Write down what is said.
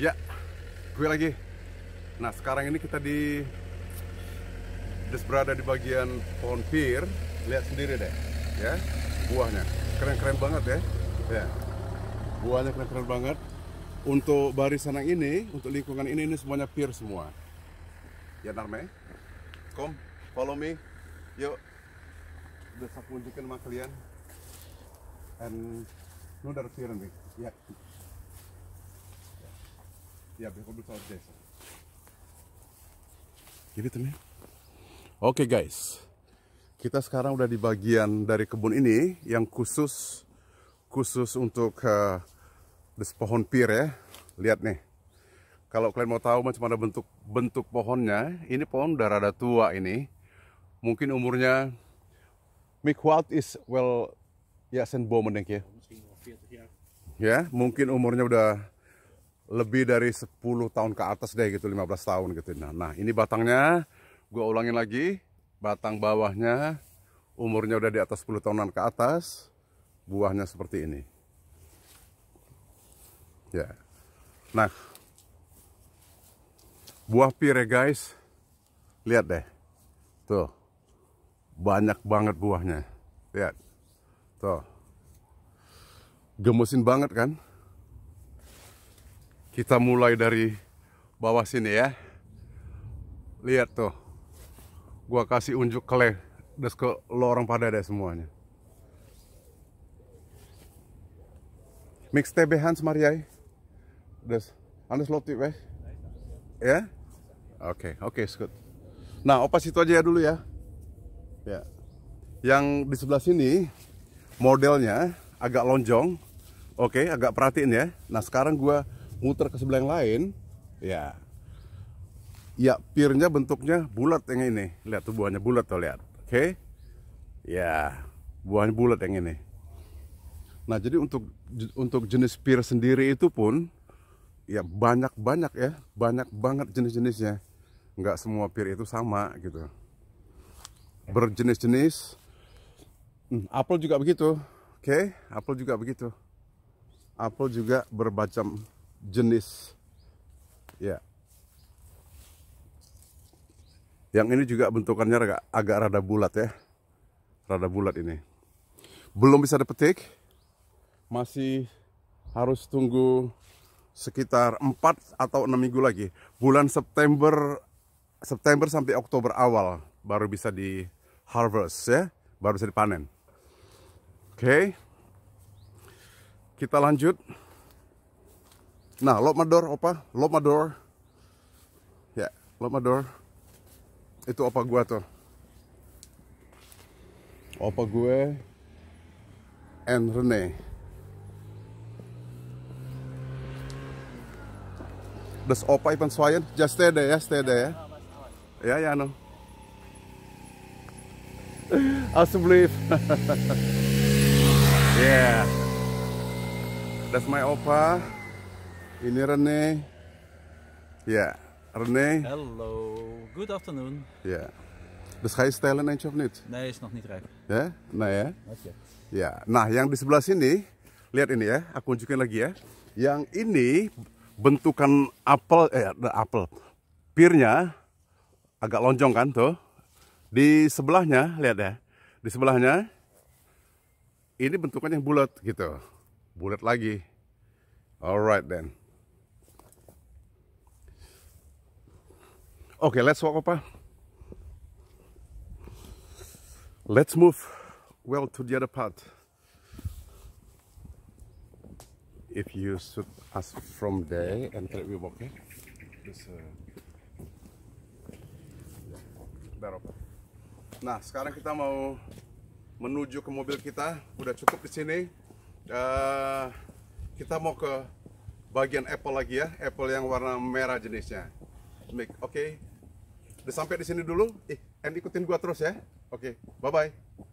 Ya, gue lagi. Nah, sekarang ini kita di des berada di bagian pohon pir. Lihat sendiri deh, ya. Buahnya keren-keren banget ya. Ya. Buahnya keren-keren banget. Untuk barisan yang ini, untuk lingkungan ini ini semuanya pir semua. Ya, Narme. Kom, follow me. Yuk. Udah saya kunjukkan sama kalian. And no dari pir nih. Ya. Give Oke guys, kita sekarang udah di bagian dari kebun ini yang khusus khusus untuk uh, pohon pir ya. Lihat nih, kalau kalian mau tahu macam mana bentuk bentuk pohonnya, ini pohon udah rada tua ini. Mungkin umurnya Mikwalt is well ya Senbomen ya. ya. Ya, mungkin umurnya udah lebih dari 10 tahun ke atas deh gitu 15 tahun gitu nah, nah ini batangnya gue ulangin lagi batang bawahnya umurnya udah di atas 10 tahunan ke atas buahnya seperti ini ya nah buah pire guys lihat deh tuh banyak banget buahnya lihat tuh gemesin banget kan kita mulai dari bawah sini ya. Lihat tuh. Gua kasih unjuk kele des ke lo orang pada deh semuanya. Mix TB Hans Mariai. Eh? Des Anders Lotti weh. Ya? Oke, oke, okay, good. Nah, opa situ aja ya dulu ya. Ya. Yang di sebelah sini modelnya agak lonjong. Oke, okay, agak perhatiin ya. Nah, sekarang gua muter ke sebelah yang lain ya ya pirnya bentuknya bulat yang ini lihat tuh buahnya bulat tuh lihat oke okay? ya buahnya bulat yang ini nah jadi untuk untuk jenis pir sendiri itu pun ya banyak banyak ya banyak banget jenis-jenisnya nggak semua pir itu sama gitu berjenis-jenis hmm, apel juga begitu oke okay? apel juga begitu apel juga berbacam jenis ya yang ini juga bentukannya agak, agak rada bulat ya rada bulat ini belum bisa dipetik masih harus tunggu sekitar 4 atau 6 minggu lagi bulan September September sampai Oktober awal baru bisa di harvest ya baru bisa dipanen oke okay. kita lanjut nah lock my door, opa. Lock my door. Ya, lock my door. Itu opa gue tuh. Opa gue and Rene. Das opa Ivan swayan, just stay there ya, stay there ya. Ya, ya, no. believe yeah. That's my opa. Ini Rene. ya, Rene. Hallo, good afternoon. Ja. Ya. Dus ga je stijlen eentje of niet? Nee, is nog niet rijp. Ja? Nee ya? Ja. Nah, yang di sebelah sini, lihat ini ya, aku tunjukin lagi ya. Yang ini bentukan apel, eh apel, pirnya agak lonjong kan tuh. Di sebelahnya, lihat ya. Di sebelahnya, ini bentukannya bulat gitu. Bulat lagi. Alright then. Okay, let's walk up. Let's move well to the other part. If you shoot us from there and we walk here. This, uh, Nah, sekarang kita mau menuju ke mobil kita. Udah cukup di sini. Uh, kita mau ke bagian apple lagi ya, apple yang warna merah jenisnya. Oke. Okay. Udah sampai di sini dulu. Ih, eh, and ikutin gua terus ya. Oke, okay, bye-bye.